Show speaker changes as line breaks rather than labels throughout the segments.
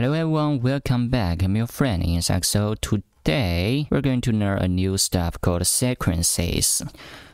Hello everyone, welcome back. I'm your friend in Saxo. Today, we're going to learn a new stuff called sequences.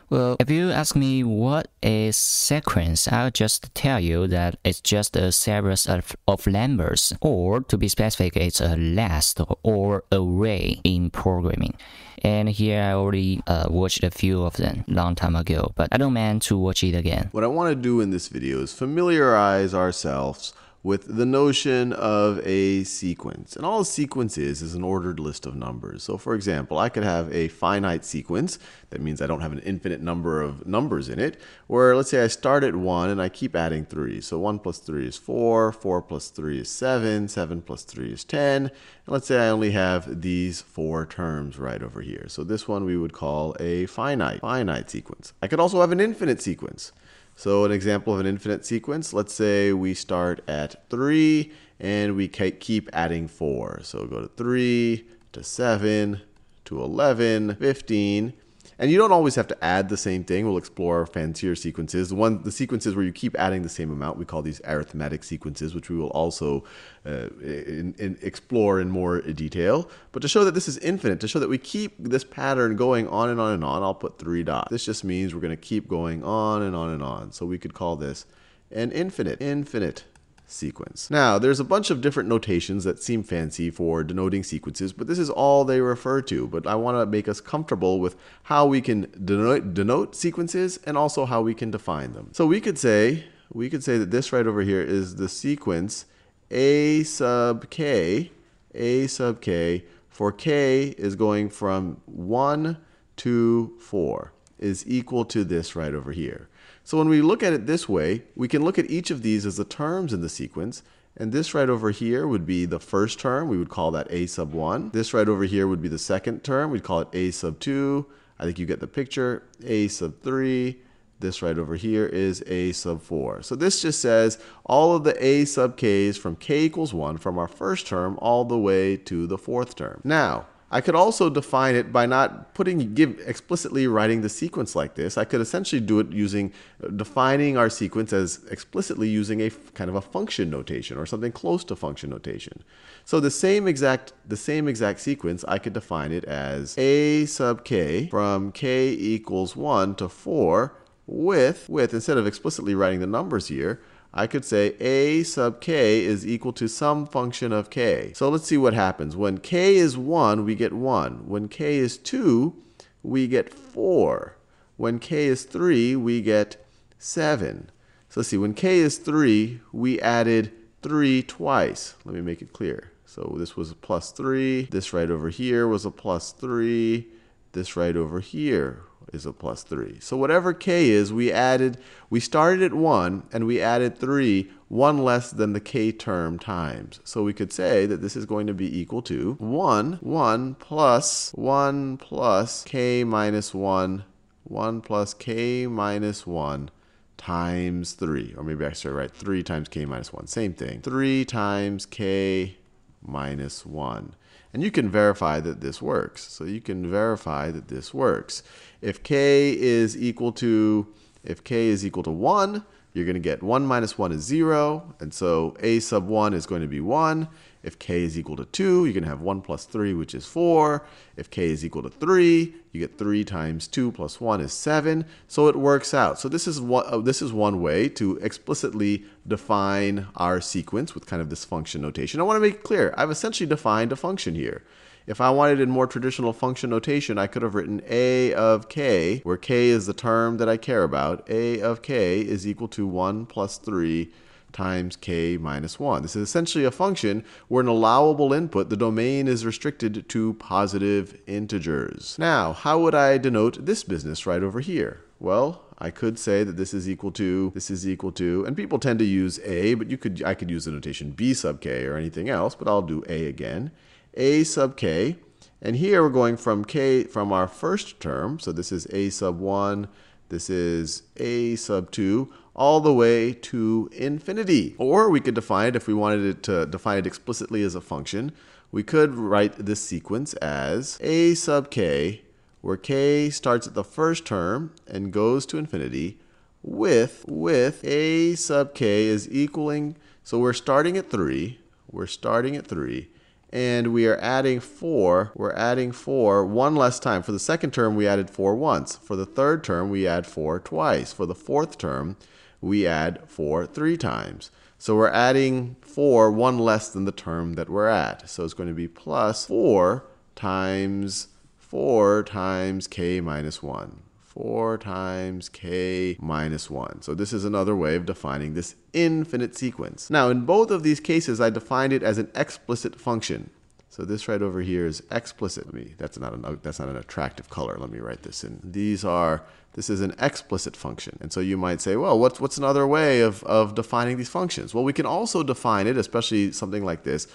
Well, if you ask me what is sequence, I'll just tell you that it's just a series of, of numbers, or to be specific, it's a list or array in programming. And here I already uh, watched a few of them long time ago, but I don't mind to watch it again.
What I want to do in this video is familiarize ourselves with the notion of a sequence. And all a sequence is is an ordered list of numbers. So for example, I could have a finite sequence, that means I don't have an infinite number of numbers in it, where let's say I start at 1 and I keep adding 3. So 1 plus 3 is 4, 4 plus 3 is 7, 7 plus 3 is 10. And let's say I only have these four terms right over here. So this one we would call a finite, finite sequence. I could also have an infinite sequence. So an example of an infinite sequence, let's say we start at 3 and we keep adding 4. So go to 3, to 7, to 11, 15, and you don't always have to add the same thing. We'll explore fancier sequences. The one, the sequences where you keep adding the same amount, we call these arithmetic sequences, which we will also uh, in, in explore in more detail. But to show that this is infinite, to show that we keep this pattern going on and on and on, I'll put three dots. This just means we're going to keep going on and on and on. So we could call this an infinite, infinite sequence. Now, there's a bunch of different notations that seem fancy for denoting sequences, but this is all they refer to. But I want to make us comfortable with how we can denote, denote sequences and also how we can define them. So we could say, we could say that this right over here is the sequence a sub k, a sub k, for k is going from 1 to 4 is equal to this right over here. So when we look at it this way, we can look at each of these as the terms in the sequence. And this right over here would be the first term. We would call that a sub 1. This right over here would be the second term. We'd call it a sub 2. I think you get the picture. a sub 3. This right over here is a sub 4. So this just says all of the a sub k's from k equals 1 from our first term all the way to the fourth term. Now, I could also define it by not putting give explicitly writing the sequence like this. I could essentially do it using uh, defining our sequence as explicitly using a kind of a function notation or something close to function notation. So the same exact the same exact sequence, I could define it as a sub k from k equals 1 to 4 with with instead of explicitly writing the numbers here, I could say a sub k is equal to some function of k. So let's see what happens. When k is 1, we get 1. When k is 2, we get 4. When k is 3, we get 7. So let's see, when k is 3, we added 3 twice. Let me make it clear. So this was a plus 3. This right over here was a plus 3. This right over here is a plus 3. So whatever k is, we added, we started at 1 and we added 3, 1 less than the k term times. So we could say that this is going to be equal to 1, 1 plus 1 plus k minus 1, 1 plus k minus 1 times 3. Or maybe I should write 3 times k minus 1, same thing. 3 times k minus 1. And you can verify that this works. So you can verify that this works. If k is equal to, if k is equal to 1, you're going to get 1 minus 1 is 0, and so a sub 1 is going to be 1. If k is equal to 2, you're going to have 1 plus 3, which is 4. If k is equal to 3, you get 3 times 2 plus 1 is 7. So it works out. So this is one, uh, this is one way to explicitly define our sequence with kind of this function notation. I want to make it clear, I've essentially defined a function here. If I wanted in more traditional function notation, I could have written a of k, where k is the term that I care about. a of k is equal to 1 plus 3 times k minus 1. This is essentially a function where an allowable input, the domain is restricted to positive integers. Now, how would I denote this business right over here? Well, I could say that this is equal to, this is equal to, and people tend to use a, but you could, I could use the notation b sub k or anything else, but I'll do a again a sub k. And here we're going from k from our first term, so this is a sub 1, this is a sub 2, all the way to infinity. Or we could define it, if we wanted it to define it explicitly as a function, we could write this sequence as a sub k, where k starts at the first term and goes to infinity, with, with a sub k is equaling, so we're starting at 3, we're starting at 3, and we are adding 4. We're adding 4 one less time. For the second term, we added 4 once. For the third term, we add 4 twice. For the fourth term, we add 4 three times. So we're adding 4 one less than the term that we're at. So it's going to be plus 4 times 4 times k minus 1. 4 times k minus 1. So this is another way of defining this infinite sequence. Now, in both of these cases, I defined it as an explicit function. So this right over here is explicit. Let me, that's, not an, uh, that's not an attractive color. Let me write this in. These are, this is an explicit function. And so you might say, well, what's, what's another way of, of defining these functions? Well, we can also define it, especially something like this,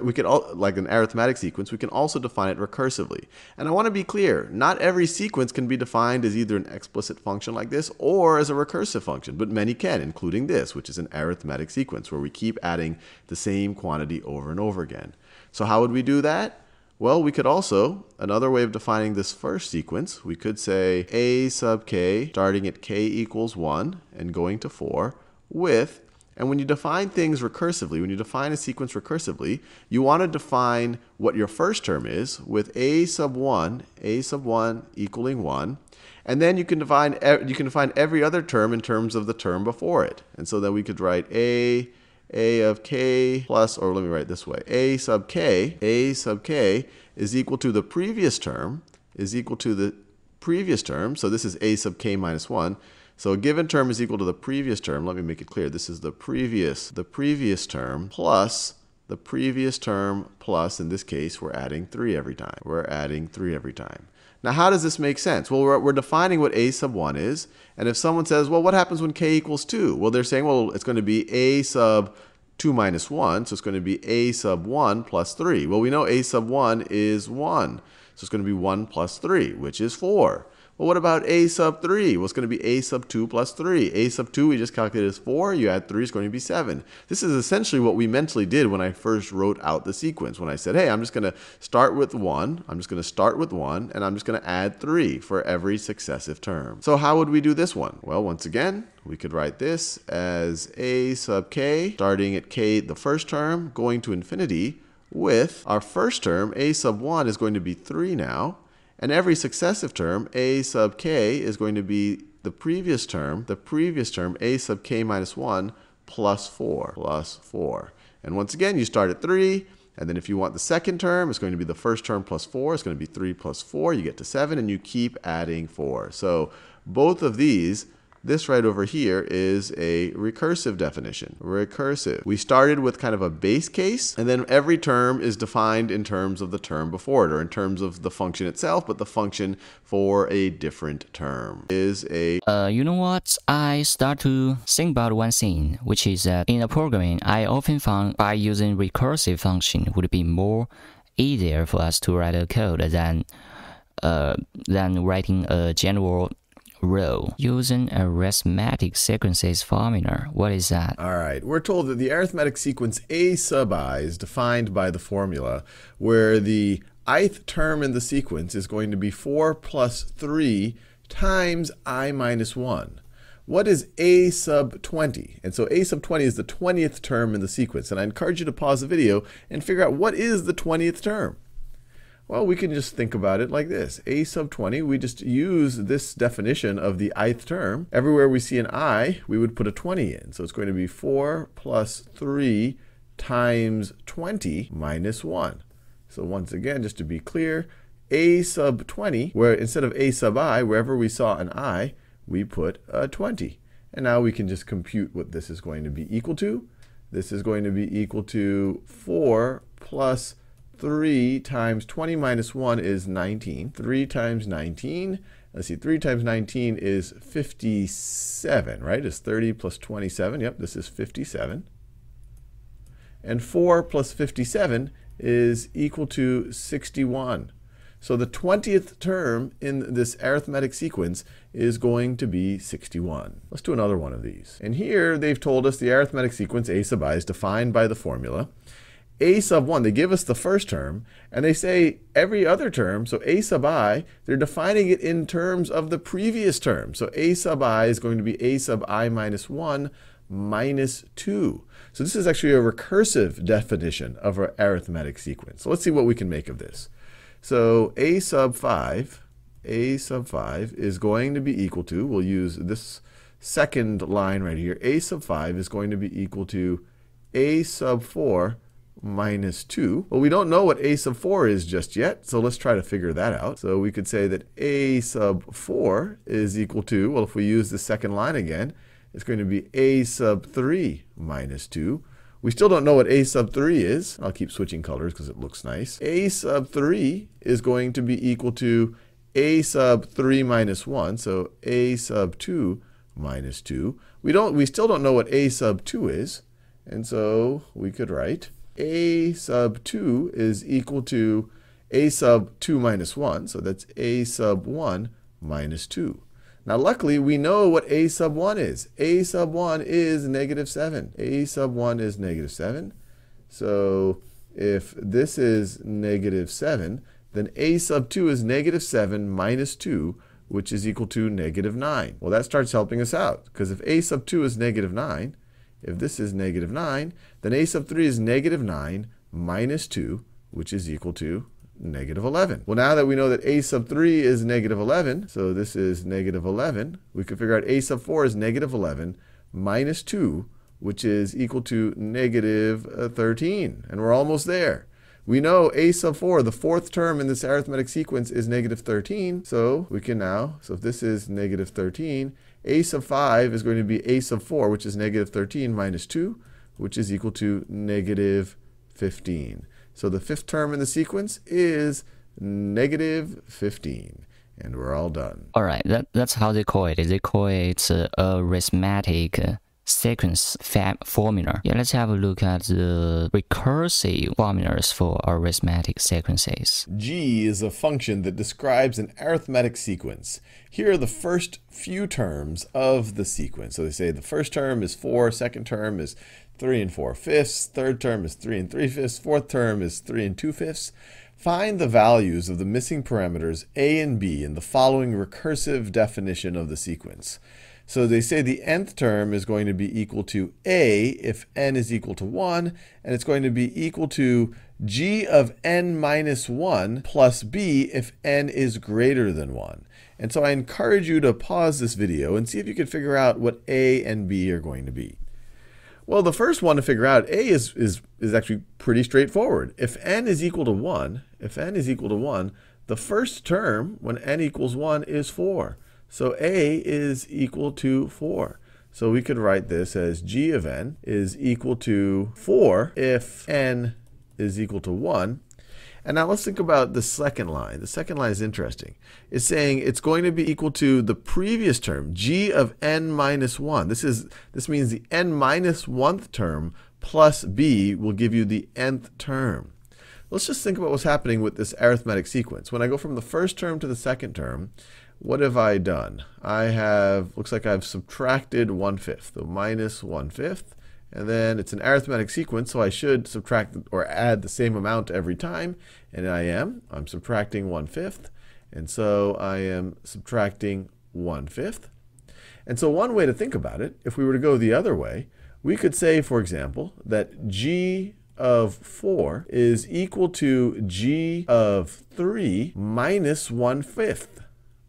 we could all, like an arithmetic sequence, we can also define it recursively. And I want to be clear, not every sequence can be defined as either an explicit function like this or as a recursive function, but many can, including this, which is an arithmetic sequence where we keep adding the same quantity over and over again. So how would we do that? Well, we could also, another way of defining this first sequence, we could say a sub k starting at k equals 1 and going to 4 with, and when you define things recursively, when you define a sequence recursively, you want to define what your first term is with a sub 1, a sub 1 equaling 1, and then you can define you can define every other term in terms of the term before it. And so then we could write a a of k plus, or let me write this way, a sub k, a sub k is equal to the previous term, is equal to the previous term. So this is a sub k minus 1. So a given term is equal to the previous term. Let me make it clear. This is the previous, the previous term plus the previous term plus, in this case, we're adding 3 every time. We're adding 3 every time. Now, how does this make sense? Well, we're, we're, defining what a sub 1 is. And if someone says, well, what happens when k equals 2? Well, they're saying, well, it's going to be a sub 2 minus 1. So it's going to be a sub 1 plus 3. Well, we know a sub 1 is 1. So it's going to be 1 plus 3, which is 4. Well, what about a sub 3? Well, it's going to be a sub 2 plus 3? a sub 2 we just calculated is 4. You add 3 is going to be 7. This is essentially what we mentally did when I first wrote out the sequence. When I said, hey, I'm just going to start with 1. I'm just going to start with 1. And I'm just going to add 3 for every successive term. So how would we do this one? Well, once again, we could write this as a sub k, starting at k the first term, going to infinity with our first term, a sub 1 is going to be 3 now. And every successive term, a sub k, is going to be the previous term, the previous term, a sub k minus 1, plus 4, plus 4. And once again, you start at 3, and then if you want the second term, it's going to be the first term plus 4. It's going to be 3 plus 4. You get to 7, and you keep adding 4. So both of these this right over here is a recursive definition. Recursive. We started with kind of a base case, and then every term is defined in terms of the term before it, or in terms of the function itself, but the function for a different term is a. Uh, you
know what? I start to think about one thing, which is that in a programming, I often found by using recursive function would be more easier for us to write a code than uh, than writing a general row using arithmetic sequences formula. What is that?
All right. We're told that the arithmetic sequence A sub i is defined by the formula where the ith term in the sequence is going to be 4 plus 3 times i minus 1. What is a sub 20? And so a sub 20 is the 20th term in the sequence. And I encourage you to pause the video and figure out what is the 20th term. Well, we can just think about it like this. A sub 20, we just use this definition of the i-th term. Everywhere we see an i, we would put a 20 in. So it's going to be 4 plus 3 times 20 minus 1. So once again, just to be clear, a sub 20, where instead of a sub i, wherever we saw an i, we put a 20. And now we can just compute what this is going to be equal to. This is going to be equal to 4 plus 3 times 20 minus 1 is 19. 3 times 19, let's see, 3 times 19 is 57, right? Is 30 plus 27. Yep, this is 57. And 4 plus 57 is equal to 61. So the 20th term in this arithmetic sequence is going to be 61. Let's do another one of these. And here they've told us the arithmetic sequence a sub i is defined by the formula a sub 1. They give us the first term, and they say every other term, so a sub i, they're defining it in terms of the previous term. So a sub i is going to be a sub i minus 1 minus 2. So this is actually a recursive definition of our arithmetic sequence. So let's see what we can make of this. So a sub 5, a sub 5 is going to be equal to, we'll use this second line right here, a sub 5 is going to be equal to a sub 4 minus 2. Well, we don't know what a sub 4 is just yet, so let's try to figure that out. So we could say that a sub 4 is equal to, well, if we use the second line again, it's going to be a sub 3 minus 2. We still don't know what a sub 3 is. I'll keep switching colors because it looks nice. a sub 3 is going to be equal to a sub 3 minus 1, so a sub 2 minus 2. We, don't, we still don't know what a sub 2 is, and so we could write a sub 2 is equal to a sub 2 minus 1, so that's a sub 1 minus 2. Now luckily we know what a sub 1 is. a sub 1 is negative 7. a sub 1 is negative 7. So if this is negative 7, then a sub 2 is negative 7 minus 2, which is equal to negative 9. Well, that starts helping us out, because if a sub 2 is negative 9, if this is negative 9, then a sub 3 is negative 9 minus 2, which is equal to negative 11. Well, now that we know that a sub 3 is negative 11, so this is negative 11, we can figure out a sub 4 is negative 11 minus 2, which is equal to negative uh, 13. And we're almost there. We know a sub 4, the fourth term in this arithmetic sequence, is negative 13. So we can now, so if this is negative 13, a sub 5 is going to be a sub 4, which is negative 13 minus 2, which is equal to negative 15. So the fifth term in the sequence is negative 15. And we're all done.
All right, that, that's how they call it. They call it a arithmetic sequence formula. Yeah, let's have a look at the recursive formulas for arithmetic sequences.
G is a function that describes an arithmetic sequence. Here are the first few terms of the sequence. So they say the first term is 4, second term is 3 and 4 fifths, third term is 3 and 3 fifths, fourth term is 3 and 2 fifths. Find the values of the missing parameters a and b in the following recursive definition of the sequence. So they say the nth term is going to be equal to a if n is equal to 1, and it's going to be equal to g of n minus 1 plus b if n is greater than 1. And so I encourage you to pause this video and see if you can figure out what a and b are going to be. Well, the first one to figure out a is, is, is actually pretty straightforward. If n is equal to 1, if n is equal to 1, the first term when n equals 1 is 4. So A is equal to 4. So we could write this as g of n is equal to 4 if n is equal to 1. And now let's think about the second line. The second line is interesting. It's saying it's going to be equal to the previous term, g of n minus 1. This, is, this means the n minus 1th term plus b will give you the nth term. Let's just think about what's happening with this arithmetic sequence. When I go from the first term to the second term, what have I done? I have, looks like I've subtracted 1 fifth, the minus 1 fifth. And then it's an arithmetic sequence, so I should subtract or add the same amount every time. And I am. I'm subtracting 1 fifth. And so I am subtracting 1 fifth. And so one way to think about it, if we were to go the other way, we could say, for example, that g of 4 is equal to g of 3 minus 1 fifth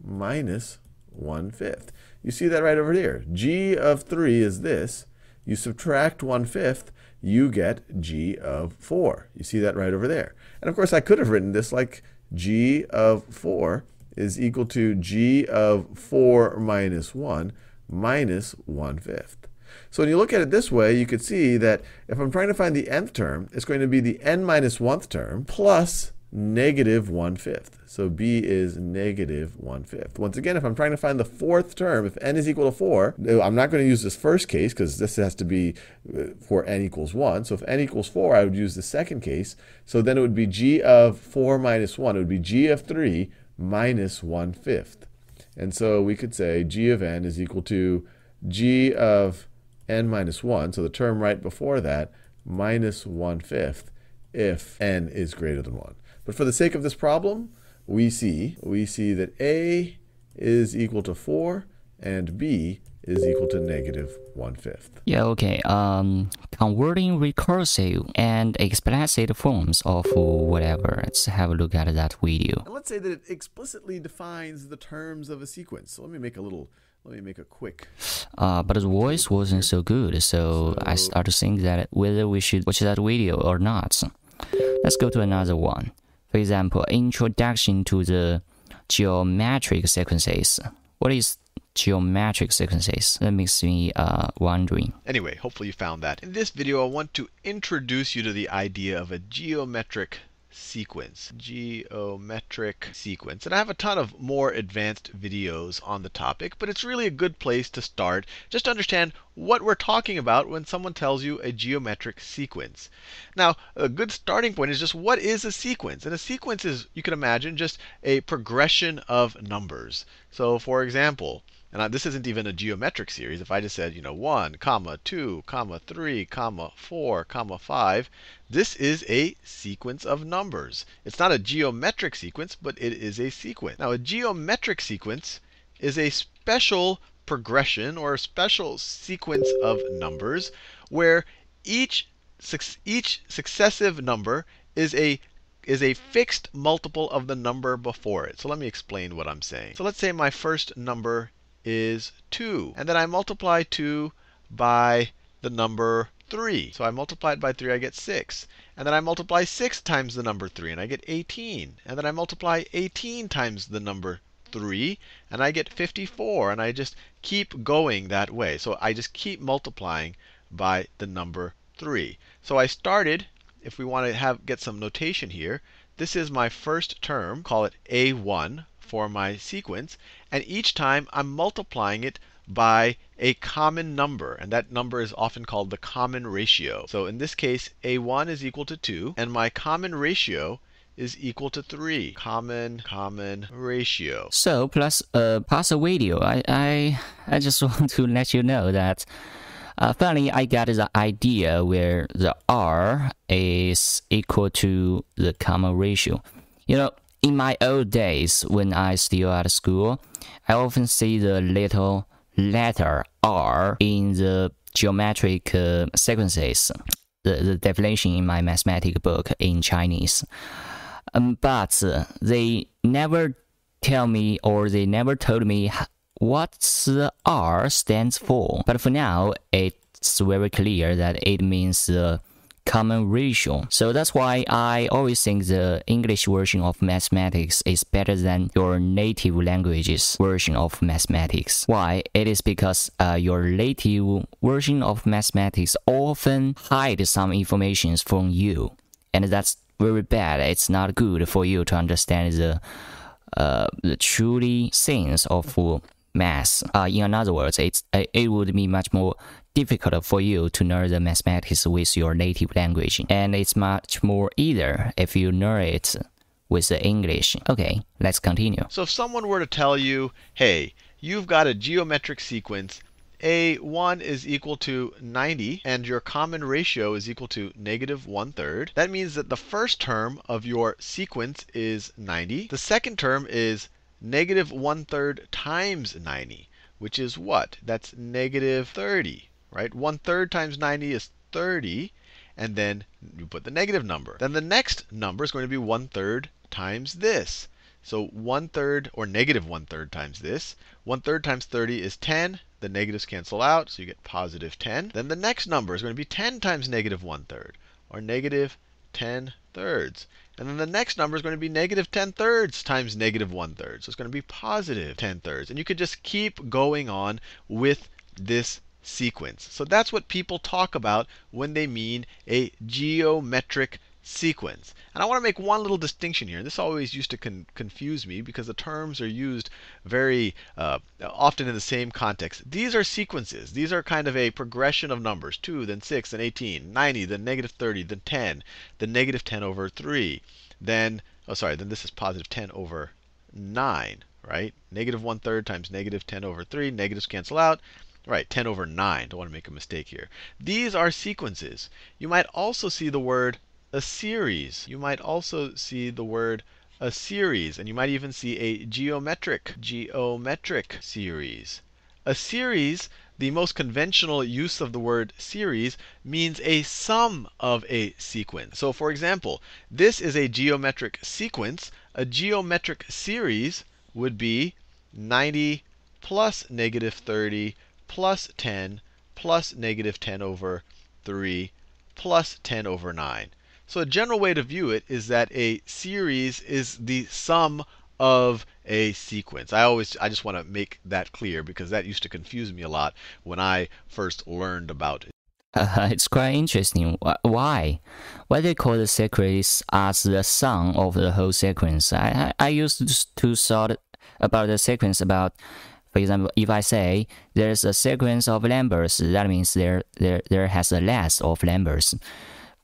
minus 1 fifth. You see that right over there. g of 3 is this. You subtract 1 fifth, you get g of 4. You see that right over there. And of course, I could have written this like g of 4 is equal to g of 4 minus 1 minus 1 fifth. So when you look at it this way, you could see that if I'm trying to find the nth term, it's going to be the n minus 1th term plus negative 1 fifth. So b is negative 1 fifth. Once again, if I'm trying to find the fourth term, if n is equal to 4, I'm not going to use this first case because this has to be for uh, n equals 1. So if n equals 4, I would use the second case. So then it would be g of 4 minus 1. It would be g of 3 minus 1 fifth. And so we could say g of n is equal to g of n minus 1, so the term right before that, minus 1 fifth if n is greater than 1. But for the sake of this problem, we see, we see that A is equal to 4 and B is equal to negative
one-fifth. Yeah, okay. Um, converting recursive and explicit forms of whatever. Let's have a look at that video.
And let's say that it explicitly defines the terms of a sequence. So let me make a little let me make a quick.
Uh, but his voice wasn't so good, so, so I started thinking that whether we should watch that video or not. Let's go to another one. For example, introduction to the geometric sequences. What is geometric sequences. That makes me uh, wondering.
Anyway, hopefully you found that. In this video, I want to introduce you to the idea of a geometric sequence, geometric sequence. And I have a ton of more advanced videos on the topic, but it's really a good place to start just to understand what we're talking about when someone tells you a geometric sequence. Now, a good starting point is just what is a sequence? And a sequence is, you can imagine, just a progression of numbers. So for example, and I, this isn't even a geometric series. If I just said, you know, 1, comma, 2, comma, 3, comma, 4, comma, 5, this is a sequence of numbers. It's not a geometric sequence, but it is a sequence. Now, a geometric sequence is a special progression or a special sequence of numbers where each, each successive number is a is a fixed multiple of the number before it. So let me explain what I'm saying. So let's say my first number is 2. And then I multiply 2 by the number 3. So I multiply it by 3, I get 6. And then I multiply 6 times the number 3, and I get 18. And then I multiply 18 times the number 3, and I get 54. And I just keep going that way. So I just keep multiplying by the number 3. So I started, if we want to have, get some notation here, this is my first term, call it a1 for my sequence. And each time I'm multiplying it by a common number. And that number is often called the common ratio. So in this case, a1 is equal to 2. And my common ratio is equal to 3. Common, common ratio.
So plus a uh, a video, I, I, I just want to let you know that uh, finally, I got the idea where the R is equal to the common ratio. You know, in my old days, when I still at school, I often see the little letter R in the geometric uh, sequences, the, the definition in my mathematics book in Chinese. Um, but uh, they never tell me or they never told me what the R stands for. But for now, it's very clear that it means the uh, common ratio. So that's why I always think the English version of mathematics is better than your native language's version of mathematics. Why? It is because uh, your native version of mathematics often hides some informations from you. And that's very bad. It's not good for you to understand the uh, the truly sense of math. Uh, in another words, it's, it would be much more difficult for you to learn the mathematics with your native language. And it's much more easier if you learn it with the English. Okay, let's continue.
So if someone were to tell you, hey, you've got a geometric sequence a1 is equal to 90 and your common ratio is equal to negative 1 third. That means that the first term of your sequence is 90. The second term is negative one-third times 90, which is what? That's negative 30, right? One-third times 90 is 30, and then you put the negative number. Then the next number is going to be one-third times this. So one-third, or negative one-third times this. One-third times 30 is 10. The negatives cancel out, so you get positive 10. Then the next number is going to be 10 times negative one-third, or negative 10 thirds. And then the next number is going to be negative 10 thirds times negative 1 third. So it's going to be positive 10 thirds. And you could just keep going on with this sequence. So that's what people talk about when they mean a geometric sequence. And I want to make one little distinction here. This always used to con confuse me because the terms are used very uh, often in the same context. These are sequences. These are kind of a progression of numbers 2, then 6, then 18, 90, then negative 30, then 10, then negative 10 over 3, then, oh, sorry, then this is positive 10 over 9, right? Negative 1 third times negative 10 over 3, negatives cancel out. Right, 10 over 9. Don't want to make a mistake here. These are sequences. You might also see the word a series. You might also see the word a series, and you might even see a geometric, geometric series. A series, the most conventional use of the word series, means a sum of a sequence. So for example, this is a geometric sequence. A geometric series would be 90 plus negative 30 plus 10 plus negative 10 over 3 plus 10 over 9. So a general way to view it is that a series is the sum of a sequence. I always I just want to make that clear because that used to confuse me a lot when I first learned
about it. Uh, it's quite interesting. Why? Why they call the sequence as the sum of the whole sequence? I, I, used to thought about the sequence about, for example, if I say there's a sequence of numbers, that means there there there has a less of numbers.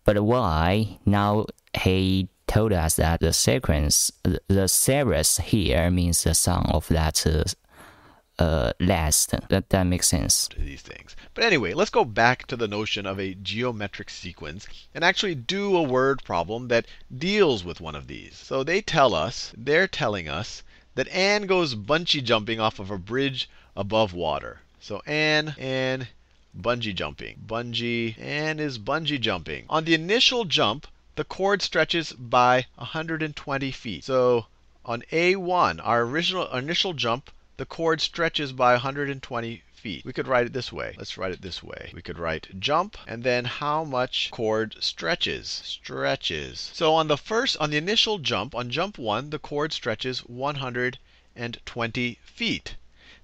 But why now he told us that the sequence, the series here means the sum of that uh, uh, last. That, that makes sense. To these
things. But anyway, let's go back to the notion of a geometric sequence and actually do a word problem that deals with one of these. So they tell us, they're telling us, that Anne goes bungee jumping off of a bridge above water. So Anne, Anne, Bungee jumping. Bungee and is bungee jumping. On the initial jump, the cord stretches by 120 feet. So on A1, our original initial jump, the cord stretches by 120 feet. We could write it this way. Let's write it this way. We could write jump and then how much cord stretches. Stretches. So on the first on the initial jump, on jump 1, the cord stretches 120 feet.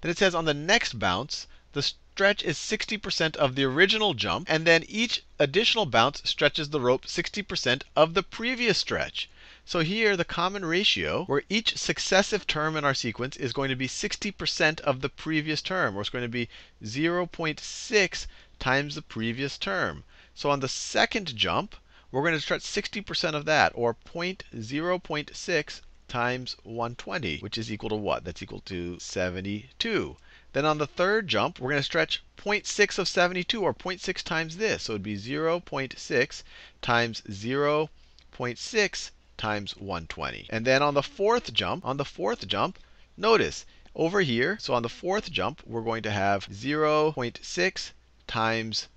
Then it says on the next bounce, the stretch is 60% of the original jump, and then each additional bounce stretches the rope 60% of the previous stretch. So here, the common ratio, where each successive term in our sequence is going to be 60% of the previous term, or it's going to be 0.6 times the previous term. So on the second jump, we're going to stretch 60% of that, or 0.0.6 times 120, which is equal to what? That's equal to 72. Then on the third jump, we're going to stretch 0.6 of 72, or 0.6 times this. So it would be 0.6 times 0.6 times 120. And then on the fourth jump, on the fourth jump, notice over here, so on the fourth jump, we're going to have 0.6 times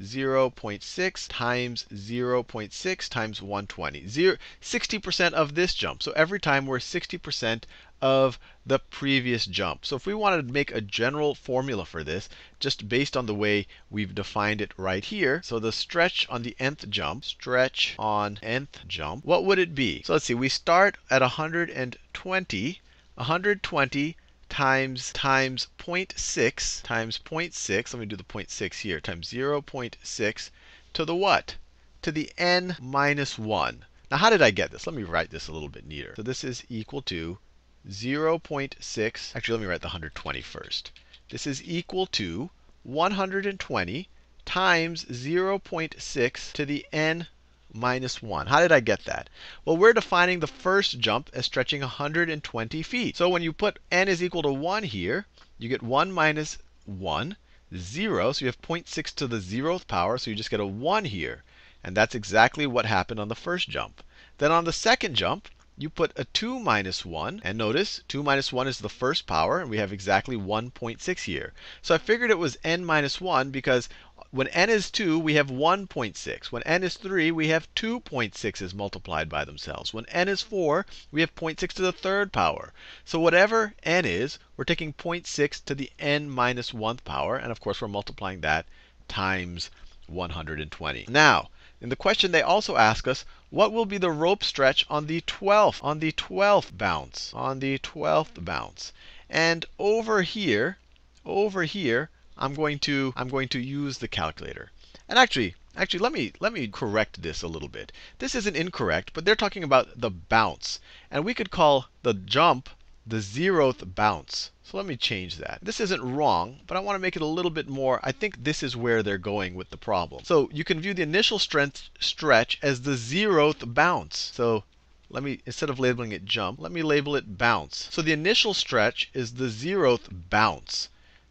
0.6 times 0.6 times 120. 60% of this jump. So every time we're 60% of the previous jump. So if we wanted to make a general formula for this, just based on the way we've defined it right here, so the stretch on the nth jump, stretch on nth jump, what would it be? So let's see, we start at 120. 120 times times 0.6 times 0.6. Let me do the 0.6 here. Times 0.6 to the what? To the n minus 1. Now how did I get this? Let me write this a little bit neater. So this is equal to 0.6. Actually, let me write the 120 first. This is equal to 120 times 0.6 to the n minus 1. How did I get that? Well, we're defining the first jump as stretching 120 feet. So when you put n is equal to 1 here, you get 1 minus 1, 0. So you have 0.6 to the 0th power. So you just get a 1 here. And that's exactly what happened on the first jump. Then on the second jump, you put a 2 minus 1. And notice, 2 minus 1 is the first power, and we have exactly 1.6 here. So I figured it was n minus 1 because when n is 2, we have 1.6. When n is 3, we have 2.6s multiplied by themselves. When n is 4, we have 0.6 to the third power. So whatever n is, we're taking 0.6 to the n minus 1th power, and of course we're multiplying that times 120. Now, in the question they also ask us, what will be the rope stretch on the 12th, on the 12th bounce, on the 12th bounce? And over here, over here, I'm going to I'm going to use the calculator. And actually, actually let me let me correct this a little bit. This isn't incorrect, but they're talking about the bounce. And we could call the jump the zeroth bounce. So let me change that. This isn't wrong, but I want to make it a little bit more. I think this is where they're going with the problem. So you can view the initial strength stretch as the zeroth bounce. So let me, instead of labeling it jump, let me label it bounce. So the initial stretch is the zeroth bounce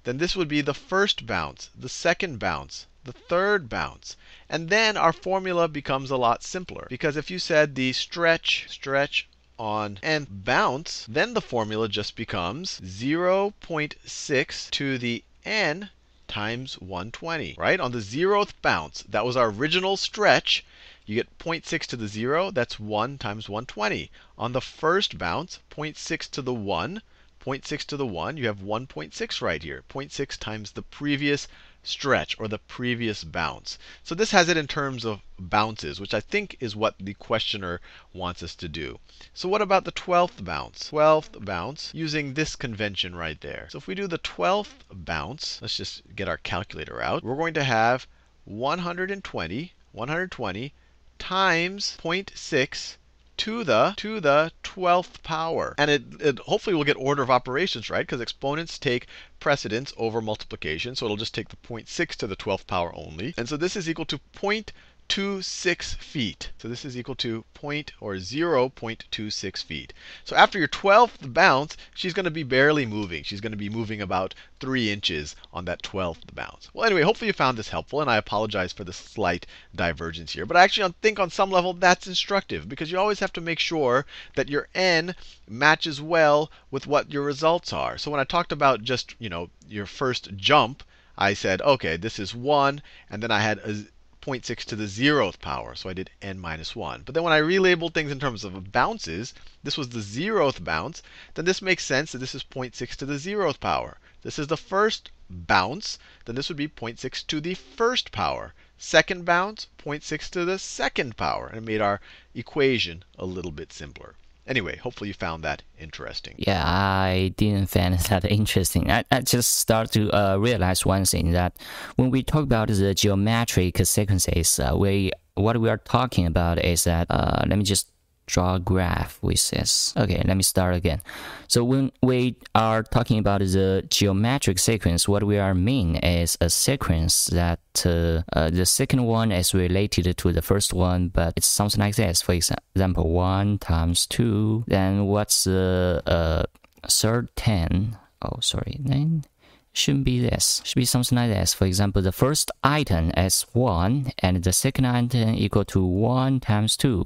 then this would be the first bounce, the second bounce, the third bounce. And then our formula becomes a lot simpler. Because if you said the stretch, stretch on nth bounce, then the formula just becomes 0.6 to the n times 120, right? On the zeroth bounce, that was our original stretch. You get 0.6 to the 0, that's 1 times 120. On the first bounce, 0.6 to the 1, 0.6 to the 1, you have 1.6 right here. 0.6 times the previous stretch or the previous bounce. So this has it in terms of bounces, which I think is what the questioner wants us to do. So what about the 12th bounce? 12th bounce using this convention right there. So if we do the 12th bounce, let's just get our calculator out. We're going to have 120, 120 times 0.6 to the to the 12th power. And it, it hopefully will get order of operations right, because exponents take precedence over multiplication. So it'll just take the 0.6 to the 12th power only. And so this is equal to point. 0.26 feet. So this is equal to point or 0.26 feet. So after your 12th bounce, she's going to be barely moving. She's going to be moving about 3 inches on that 12th bounce. Well, anyway, hopefully you found this helpful, and I apologize for the slight divergence here. But I actually think on some level that's instructive, because you always have to make sure that your n matches well with what your results are. So when I talked about just, you know, your first jump, I said, okay, this is 1, and then I had a 0.6 to the zeroth power. So I did n minus 1. But then when I relabeled things in terms of bounces, this was the zeroth bounce, then this makes sense that this is 0.6 to the zeroth power. This is the first bounce, then this would be 0.6 to the first power. Second bounce, 0.6 to the second power. And it made our equation a little bit simpler. Anyway, hopefully you found that interesting.
Yeah, I didn't find that interesting. I, I just start to uh, realize one thing that when we talk about the geometric sequences, uh, we what we are talking about is that uh, let me just draw a graph with this. Okay, let me start again. So when we are talking about the geometric sequence, what we are mean is a sequence that uh, uh, the second one is related to the first one, but it's something like this. For example, 1 times 2, then what's the uh, third 10? Oh, sorry, 9 shouldn't be this. Should be something like this. For example, the first item is 1 and the second item equal to 1 times 2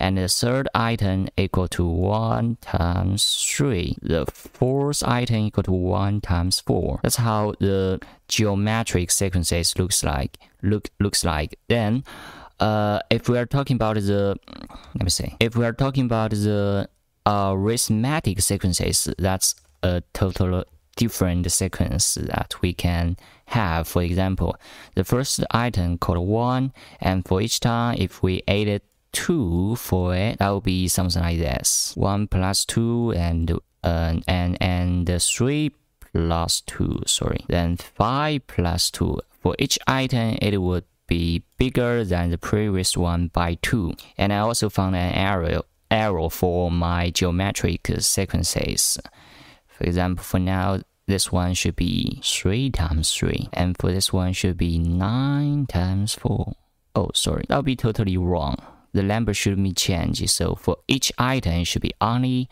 and the third item equal to 1 times 3, the fourth item equal to 1 times 4. That's how the geometric sequences looks like. Look looks like. Then, uh, if we are talking about the, let me see, if we are talking about the arithmetic sequences, that's a total different sequence that we can have. For example, the first item called 1, and for each time, if we added 2 for it, that would be something like this. 1 plus 2 and uh, and and 3 plus 2, sorry. Then 5 plus 2. For each item, it would be bigger than the previous one by 2. And I also found an error, error for my geometric sequences. For example, for now, this one should be 3 times 3. And for this one should be 9 times 4. Oh, sorry, that would be totally wrong the number should be changed. So for each item, it should be only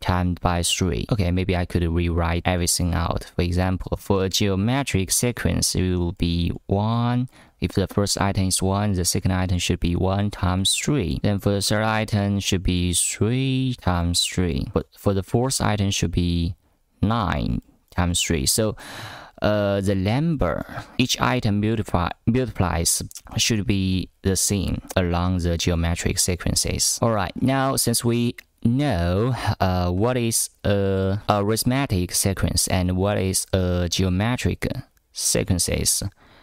times by 3. Okay, maybe I could rewrite everything out. For example, for a geometric sequence, it will be 1. If the first item is 1, the second item should be 1 times 3. Then for the third item should be 3 times 3. But for the fourth item should be 9 times 3. So uh, the number each item multiply, multiplies should be the same along the geometric sequences. All right, now since we know uh, what is a arithmetic sequence and what is a geometric sequences,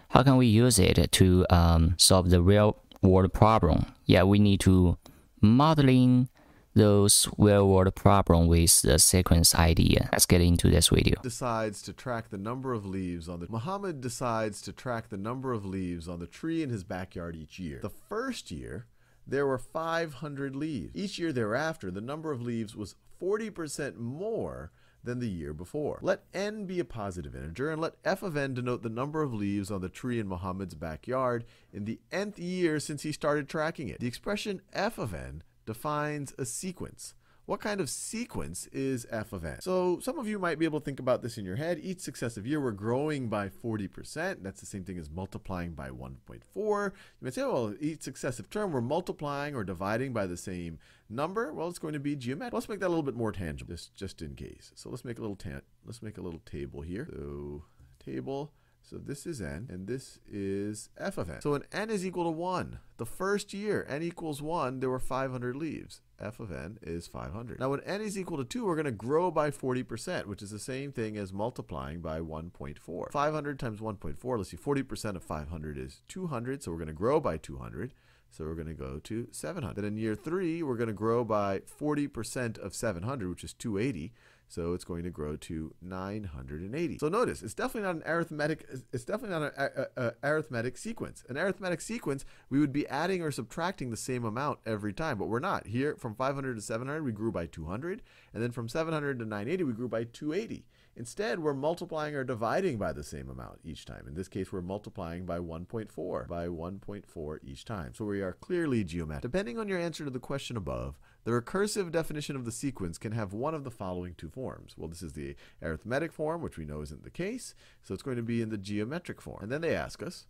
how can we use it to um, solve the real world problem? Yeah, we need to modeling those real-world problem with the sequence idea. Let's get into this video.
Decides to track the number of leaves on the Muhammad decides to track the number of leaves on the tree in his backyard each year. The first year, there were 500 leaves. Each year thereafter, the number of leaves was 40% more than the year before. Let n be a positive integer, and let f of n denote the number of leaves on the tree in Muhammad's backyard in the nth year since he started tracking it. The expression f of n defines a sequence. What kind of sequence is f of n? So some of you might be able to think about this in your head. Each successive year, we're growing by 40%. That's the same thing as multiplying by 1.4. You might say, oh, well, each successive term, we're multiplying or dividing by the same number. Well, it's going to be geometric. Let's make that a little bit more tangible, just, just in case. So let's make a little let's make a little table here. So table so this is n, and this is f of n. So when n is equal to 1, the first year, n equals 1, there were 500 leaves. f of n is 500. Now when n is equal to 2, we're going to grow by 40%, which is the same thing as multiplying by 1.4. 500 times 1.4, let's see, 40% of 500 is 200, so we're going to grow by 200. So we're going to go to 700. Then in year 3, we're going to grow by 40% of 700, which is 280. So it's going to grow to 980. So notice, it's definitely not an arithmetic, it's definitely not an arithmetic sequence. An arithmetic sequence, we would be adding or subtracting the same amount every time, but we're not. Here, from 500 to 700, we grew by 200, and then from 700 to 980, we grew by 280. Instead, we're multiplying or dividing by the same amount each time. In this case, we're multiplying by 1.4, by 1.4 each time. So we are clearly geometric. Depending on your answer to the question above, the recursive definition of the sequence can have one of the following two forms. Well, this is the arithmetic form, which we know isn't the case, so it's going to be in the geometric form. And then they ask us,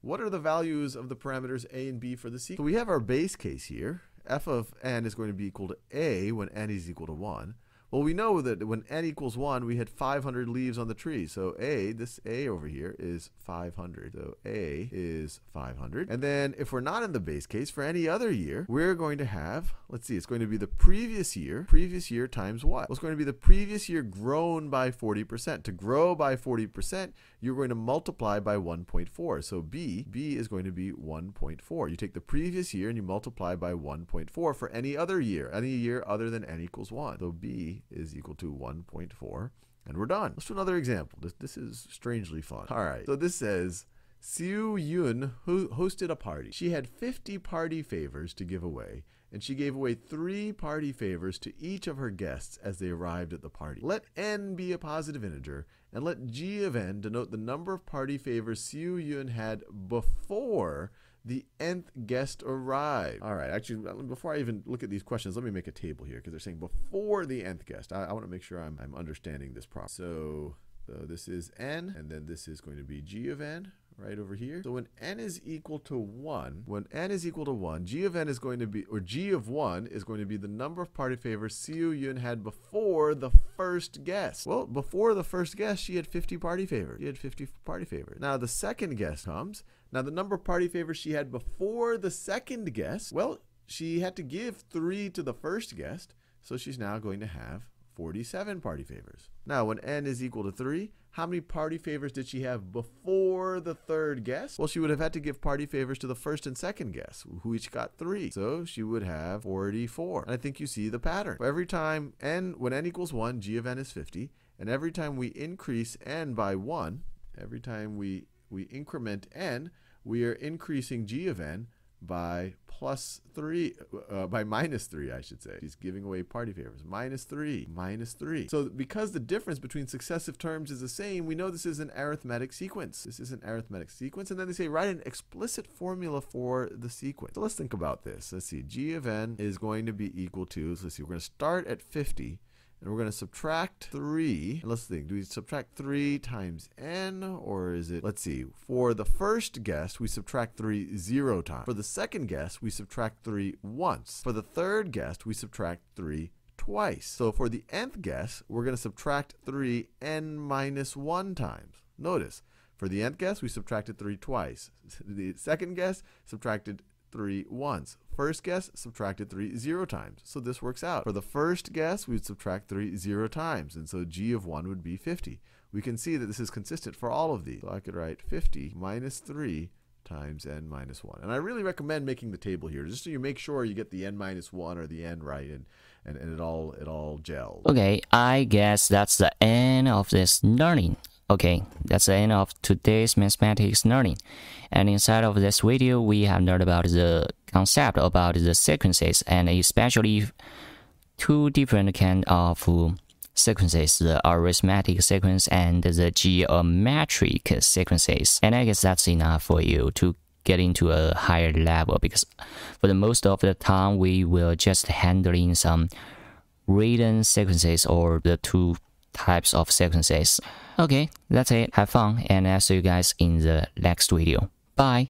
what are the values of the parameters a and b for the sequence? So we have our base case here. f of n is going to be equal to a when n is equal to 1. Well, we know that when n equals 1, we had 500 leaves on the tree. So a, this a over here, is 500. So a is 500. And then if we're not in the base case, for any other year, we're going to have, let's see, it's going to be the previous year, previous year times what? Well, it's going to be the previous year grown by 40%. To grow by 40%, you're going to multiply by 1.4. So b, b is going to be 1.4. You take the previous year and you multiply by 1.4 for any other year, any year other than n equals 1. So b is equal to 1.4, and we're done. Let's do another example. This, this is strangely fun. All right, so this says, Siu Yun hosted a party. She had 50 party favors to give away, and she gave away three party favors to each of her guests as they arrived at the party. Let n be a positive integer, and let g of n denote the number of party favors Siu Yun had before the nth guest arrived. All right, actually, uh, before I even look at these questions, let me make a table here because they're saying before the nth guest. I, I want to make sure I'm, I'm understanding this properly. So, so uh, this is n, and then this is going to be g of n, right over here. So when n is equal to 1, when n is equal to 1, g of n is going to be, or g of 1 is going to be the number of party favors Siu Yun had before the first guest. Well, before the first guest, she had 50 party favors. She had 50 party favors. Now the second guest comes. Now the number of party favors she had before the second guest. well, she had to give 3 to the first guest, so she's now going to have 47 party favors. Now, when n is equal to 3, how many party favors did she have before the third guess? Well, she would have had to give party favors to the first and second guess, who each got 3. So she would have 44. And I think you see the pattern. Every time n, when n equals 1, g of n is 50. And every time we increase n by 1, every time we, we increment n, we are increasing g of n by plus three, uh, by minus three, I should say. He's giving away party favors. Minus three, minus three. So because the difference between successive terms is the same, we know this is an arithmetic sequence. This is an arithmetic sequence. And then they say write an explicit formula for the sequence. So let's think about this. Let's see, g of n is going to be equal to, so let's see, we're going to start at 50 and we're going to subtract 3. And let's think, do we subtract 3 times n, or is it, let's see, for the first guess, we subtract 3 0 times. For the second guess, we subtract 3 once. For the third guess, we subtract 3 twice. So for the nth guess, we're going to subtract 3 n minus 1 times. Notice, for the nth guess, we subtracted 3 twice. The second guess, subtracted Three once. ones. First guess, subtracted three zero times. So this works out. For the first guess, we would subtract three zero times, and so g of one would be 50. We can see that this is consistent for all of these. So I could write 50 minus three times n minus one. And I really recommend making the table here, just so you make sure you get the n minus one or the n right, and, and, and it all it all gels.
Okay, I guess that's the end of this learning. Okay, that's the end of today's mathematics learning. And inside of this video, we have learned about the concept about the sequences and especially two different kind of sequences, the arithmetic sequence and the geometric sequences. And I guess that's enough for you to get into a higher level because for the most of the time, we will just handling some written sequences or the two types of sequences. Okay, that's it. Have fun and I'll see you guys in the next video. Bye!